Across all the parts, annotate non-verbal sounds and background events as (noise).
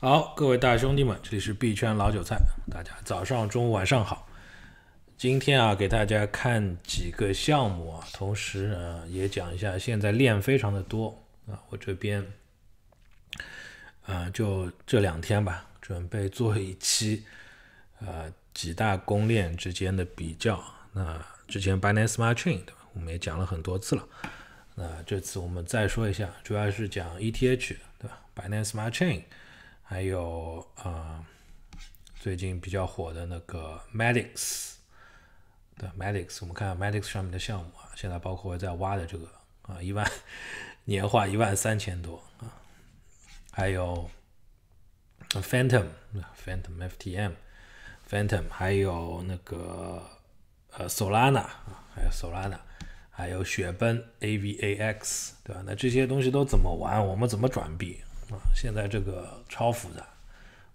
好，各位大兄弟们，这里是币圈老韭菜。大家早上、中午、晚上好。今天啊，给大家看几个项目，啊，同时啊，也讲一下现在链非常的多啊。我这边啊，就这两天吧，准备做一期啊，几大公链之间的比较。那之前 Binance Smart Chain 对吧，我们也讲了很多次了。那这次我们再说一下，主要是讲 ETH 对吧，Binance Smart Chain。还有啊，最近比较火的那个 Medix，对，Medix，我们看 Medix 上面的项目啊，现在包括在挖的这个啊，一万年化一万三千多啊，还有 Phantom，Phantom FTM，Phantom，还有那个呃 Solana 啊，还有 Solana，还有雪崩 AVAX，对吧？那这些东西都怎么玩？我们怎么转币？啊，现在这个超复杂，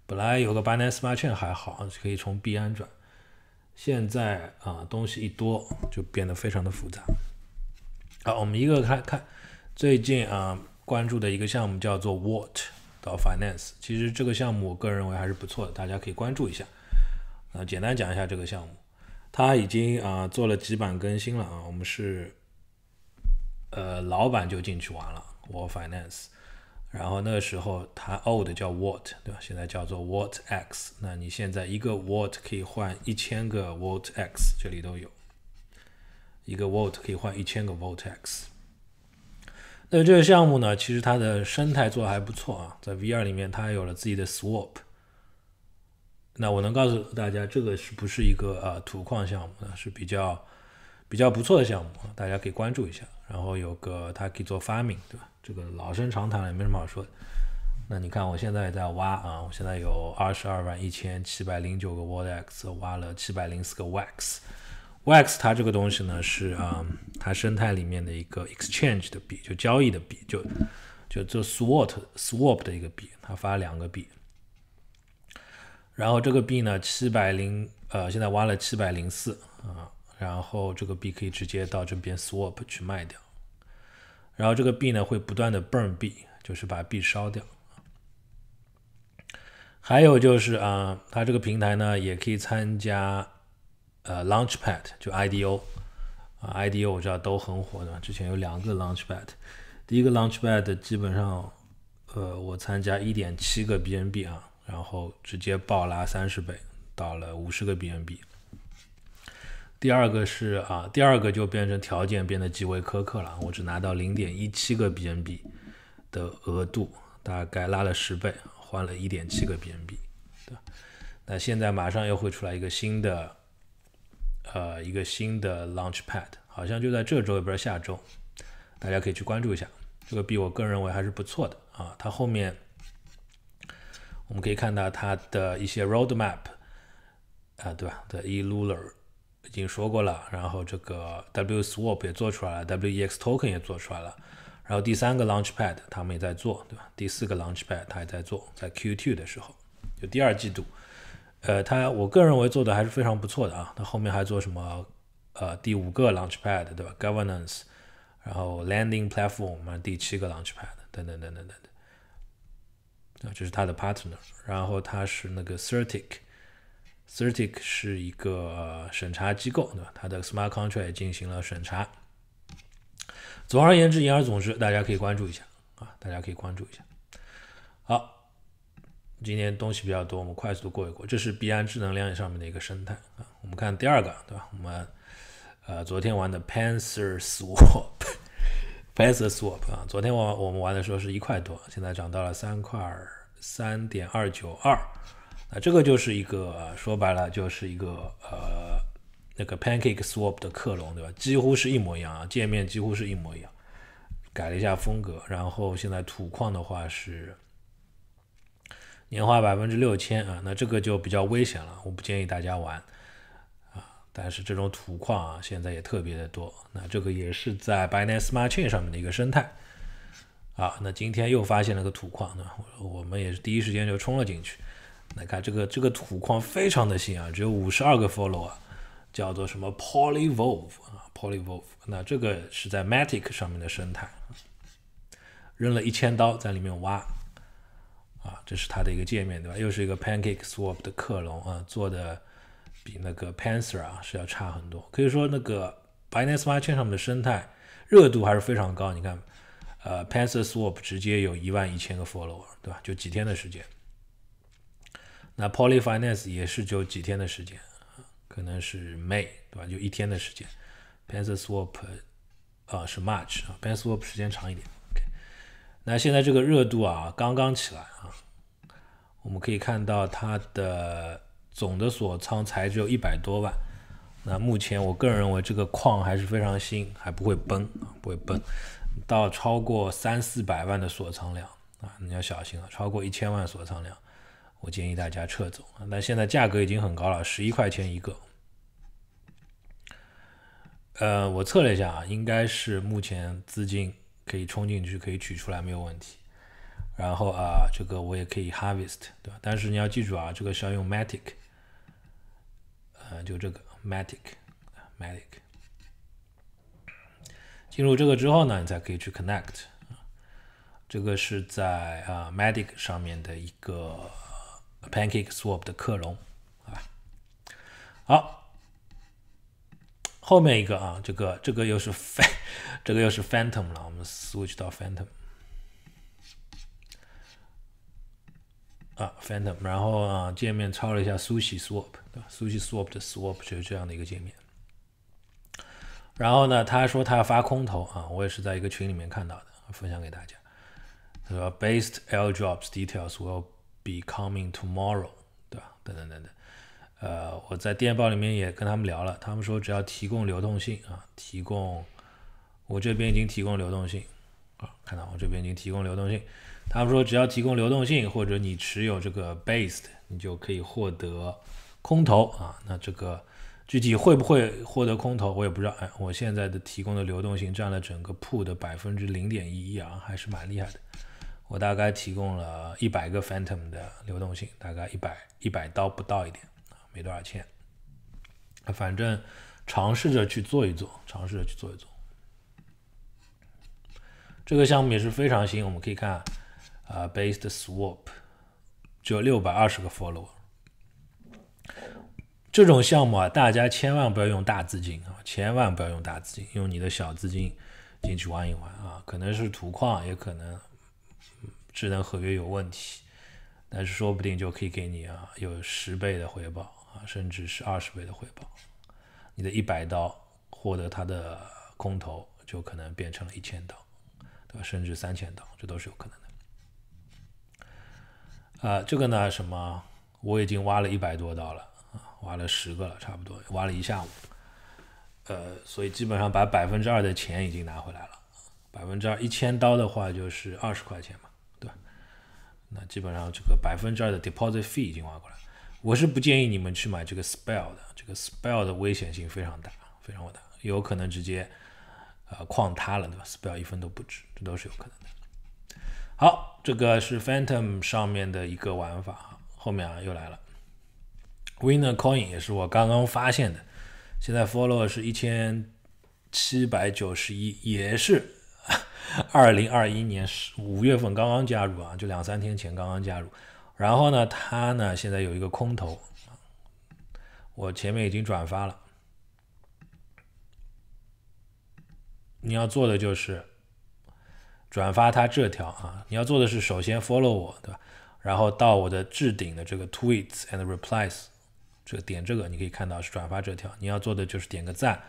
本来有个 BNESmartchain 还好，可以从 b 安转，现在啊东西一多就变得非常的复杂。好，我们一个看看最近啊关注的一个项目叫做 w h a t 到 Finance，其实这个项目我个人认为还是不错的，大家可以关注一下。啊，简单讲一下这个项目，它已经啊做了几版更新了啊，我们是呃老板就进去玩了，我 Finance。然后那时候它 old 叫 w h a t 对吧？现在叫做 w h a t x。那你现在一个 w h a t 可以换一千个 w h a t x，这里都有一个 v o a t 可以换一千个 v o a t x。那这个项目呢，其实它的生态做的还不错啊，在 v2 里面它有了自己的 swap。那我能告诉大家，这个是不是一个呃土矿项目呢？是比较。比较不错的项目大家可以关注一下。然后有个它可以做 farming，对吧？这个老生常谈了，也没什么好说的。那你看我现在在挖啊，我现在有二十二万一千七百零九个 wordx，挖了七百零四个 wax。wax 它这个东西呢是啊，它生态里面的一个 exchange 的币，就交易的币，就就做 swap swap 的一个币，它发两个币。然后这个币呢，七百零呃，现在挖了七百零四啊。然后这个币可以直接到这边 swap 去卖掉，然后这个币呢会不断的 burn 币，就是把币烧掉。还有就是啊，它这个平台呢也可以参加呃 launchpad 就 I D O 啊 I D O 我知道都很火的，之前有两个 launchpad，第一个 launchpad 基本上呃我参加一点七个 B N B 啊，然后直接爆拉三十倍到了五十个 B N B。第二个是啊，第二个就变成条件变得极为苛刻了。我只拿到零点一七个 BNB 的额度，大概拉了十倍，换了一点七个 BNB。对，那现在马上又会出来一个新的，呃，一个新的 Launchpad，好像就在这周，也不知道下周，大家可以去关注一下。这个币我个人认为还是不错的啊。它后面我们可以看到它的一些 Roadmap，啊，对吧？的 Euler。已经说过了，然后这个 W Swap 也做出来了，WEX Token 也做出来了，然后第三个 Launchpad 他们也在做，对吧？第四个 Launchpad 他也在做，在 Q2 的时候，就第二季度，呃，他我个人认为做的还是非常不错的啊。他后面还做什么？呃，第五个 Launchpad 对吧？Governance，然后 Landing Platform，第七个 Launchpad 等等等等等等，啊，这是他的 partner，然后他是那个 Certik。c e r t i c 是一个审查机构，对吧？它的 Smart Contract 进行了审查。总而言之，言而总之，大家可以关注一下啊，大家可以关注一下。好，今天东西比较多，我们快速的过一过。这是币安智能链上面的一个生态啊。我们看第二个，对吧？我们呃，昨天玩的 p a n t h e r s w (laughs) a p p a n t h e r s w a p 啊，昨天我我们玩的时候是一块多，现在涨到了三块三点二九二。啊，这个就是一个说白了就是一个呃那个 Pancake Swap 的克隆，对吧？几乎是一模一样，啊，界面几乎是一模一样，改了一下风格。然后现在土矿的话是年化百分之六千啊，那这个就比较危险了，我不建议大家玩啊。但是这种土矿啊，现在也特别的多。那这个也是在 Binance Smart Chain 上面的一个生态啊。那今天又发现了个土矿，呢，我们也是第一时间就冲了进去。来看这个这个土矿非常的新啊，只有五十二个 follower，叫做什么 Polyvolve 啊 Polyvolve，那这个是在 matic 上面的生态，扔了一千刀在里面挖，啊，这是它的一个界面，对吧？又是一个 Pancake Swap 的克隆啊，做的比那个 p a n h e r 啊是要差很多。可以说那个 Binance Smart Chain 上面的生态热度还是非常高。你看，呃 p a n h e r Swap 直接有一万一千个 follower，对吧？就几天的时间。那 Poly Finance 也是就几天的时间啊，可能是 May 对吧？就一天的时间 p a n c l s w a p 啊是 March 啊 p a n c l s w a p 时间长一点。那现在这个热度啊刚刚起来啊，我们可以看到它的总的锁仓才只有一百多万。那目前我个人认为这个矿还是非常新，还不会崩，啊，不会崩到超过三四百万的锁仓量啊，你要小心了，超过一千万锁仓量。我建议大家撤走啊！那现在价格已经很高了，十一块钱一个。呃，我测了一下啊，应该是目前资金可以冲进去，可以取出来没有问题。然后啊，这个我也可以 harvest，对吧？但是你要记住啊，这个是要用 matic，呃，就这个 matic，matic。进入这个之后呢，你才可以去 connect。这个是在啊 matic 上面的一个。Pancake Swap 的克隆，好吧。好，后面一个啊，这个这个又是这个又是 Phantom 了，我们 Switch 到 Phantom 啊，Phantom，然后啊界面抄了一下 s u s h i Swap，对吧 s u s h i Swap 的 Swap 就是这样的一个界面。然后呢，他说他要发空投啊，我也是在一个群里面看到的，分享给大家。他说 Based L Drops Details Will Be coming tomorrow，对吧？等等等等，呃，我在电报里面也跟他们聊了，他们说只要提供流动性啊，提供，我这边已经提供流动性啊，看到我这边已经提供流动性，他们说只要提供流动性或者你持有这个 base，你就可以获得空投啊。那这个具体会不会获得空投，我也不知道。哎，我现在的提供的流动性占了整个 pool 的百分之零点一一啊，还是蛮厉害的。我大概提供了一百个 Phantom 的流动性，大概一百一百刀不到一点啊，没多少钱。反正尝试着去做一做，尝试着去做一做。这个项目也是非常新，我们可以看啊，Based Swap 只有六百二十个 follower。这种项目啊，大家千万不要用大资金啊，千万不要用大资金，用你的小资金进去玩一玩啊，可能是土矿，也可能。智能合约有问题，但是说不定就可以给你啊有十倍的回报啊，甚至是二十倍的回报。你的一百刀获得它的空投，就可能变成了一千刀，对吧？甚至三千刀，这都是有可能的。啊，这个呢什么？我已经挖了一百多刀了啊，挖了十个了，差不多挖了一下午。呃，所以基本上把百分之二的钱已经拿回来了。百分之二，一千刀的话就是二十块钱嘛。那基本上这个百分之二的 deposit fee 已经挖过来。我是不建议你们去买这个 spell 的，这个 spell 的危险性非常大，非常大，有可能直接呃矿塌了，对吧？spell 一分都不值，这都是有可能的。好，这个是 phantom 上面的一个玩法，后面啊又来了 winner coin 也是我刚刚发现的，现在 follower 是一千七百九十一，也是。(laughs) 二零二一年十五月份刚刚加入啊，就两三天前刚刚加入。然后呢，他呢现在有一个空头，我前面已经转发了。你要做的就是转发他这条啊，你要做的是首先 follow 我对吧？然后到我的置顶的这个 tweets and replies，这个点这个你可以看到是转发这条。你要做的就是点个赞，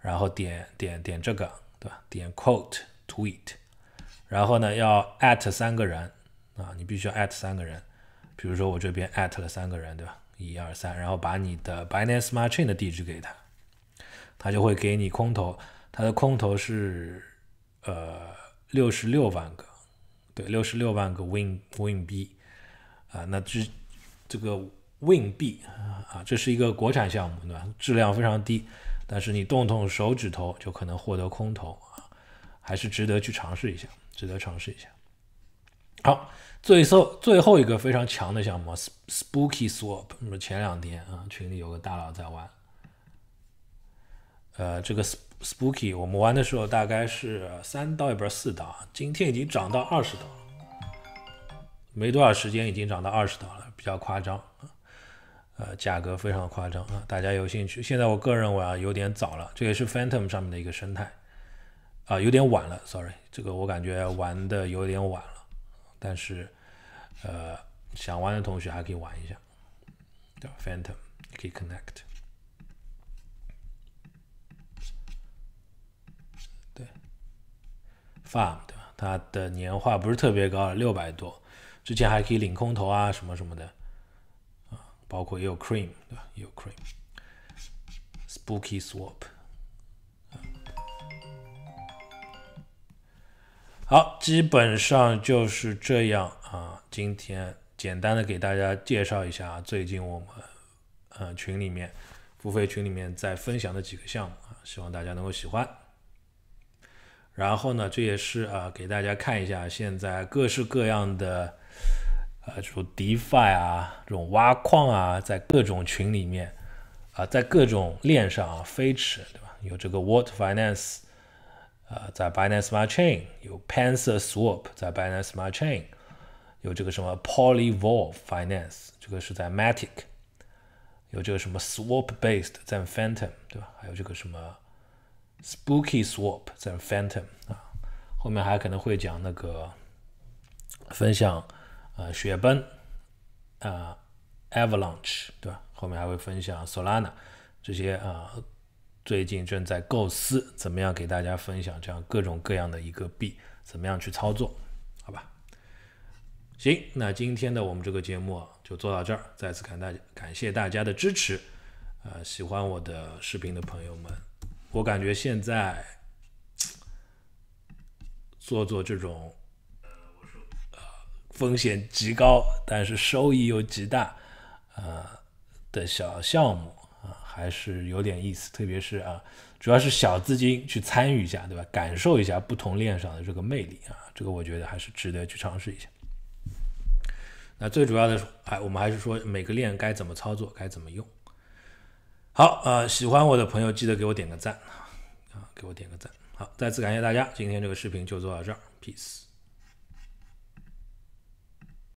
然后点点点这个对吧？点 quote。tweet，然后呢，要 at 三个人啊，你必须要 at 三个人，比如说我这边 at 了三个人，对吧？一二三，然后把你的 Binance m a r t a i n 的地址给他，他就会给你空投，他的空投是呃六十六万个，对，六十六万个 Win Win B 啊，那这这个 Win B 啊，这是一个国产项目，对吧？质量非常低，但是你动动手指头就可能获得空投。还是值得去尝试一下，值得尝试一下。好，最后最后一个非常强的项目，Spooky Swap。那么前两天啊，群里有个大佬在玩。呃，这个 Spooky 我们玩的时候大概是三刀也不是四刀，今天已经涨到二十刀了，没多少时间已经涨到二十刀了，比较夸张呃，价格非常夸张啊，大家有兴趣？现在我个人认为有点早了，这也是 Phantom 上面的一个生态。啊，有点晚了，sorry，这个我感觉玩的有点晚了，但是，呃，想玩的同学还可以玩一下，叫 Phantom，可以 Connect，对，Farm，对吧？它的年化不是特别高，六百多，之前还可以领空投啊，什么什么的，啊，包括也有 Cream，对吧？也有 Cream，Spooky Swap。好，基本上就是这样啊。今天简单的给大家介绍一下啊，最近我们呃群里面付费群里面在分享的几个项目啊，希望大家能够喜欢。然后呢，这也是啊给大家看一下现在各式各样的呃，这种 DeFi 啊，这种挖矿啊，在各种群里面啊，在各种链上啊飞驰，对吧？有这个 w h a t Finance。呃，在 Binance Smart Chain 有 p a n c a k Swap，在 Binance Smart Chain 有这个什么 Poly v a u l Finance，这个是在 Matic，有这个什么 Swap-based 在 Phantom，对吧？还有这个什么 Spooky Swap 在 Phantom 啊，后面还可能会讲那个分享呃雪崩啊，Avalanche，对吧？后面还会分享 Solana 这些啊。最近正在构思怎么样给大家分享这样各种各样的一个币，怎么样去操作，好吧？行，那今天的我们这个节目就做到这儿，再次感大感谢大家的支持，呃，喜欢我的视频的朋友们，我感觉现在做做这种呃，呃，风险极高，但是收益又极大，呃，的小项目。还是有点意思，特别是啊，主要是小资金去参与一下，对吧？感受一下不同链上的这个魅力啊，这个我觉得还是值得去尝试一下。那最主要的，哎，我们还是说每个链该怎么操作，该怎么用。好，呃，喜欢我的朋友记得给我点个赞啊啊，给我点个赞。好，再次感谢大家，今天这个视频就做到这儿，peace。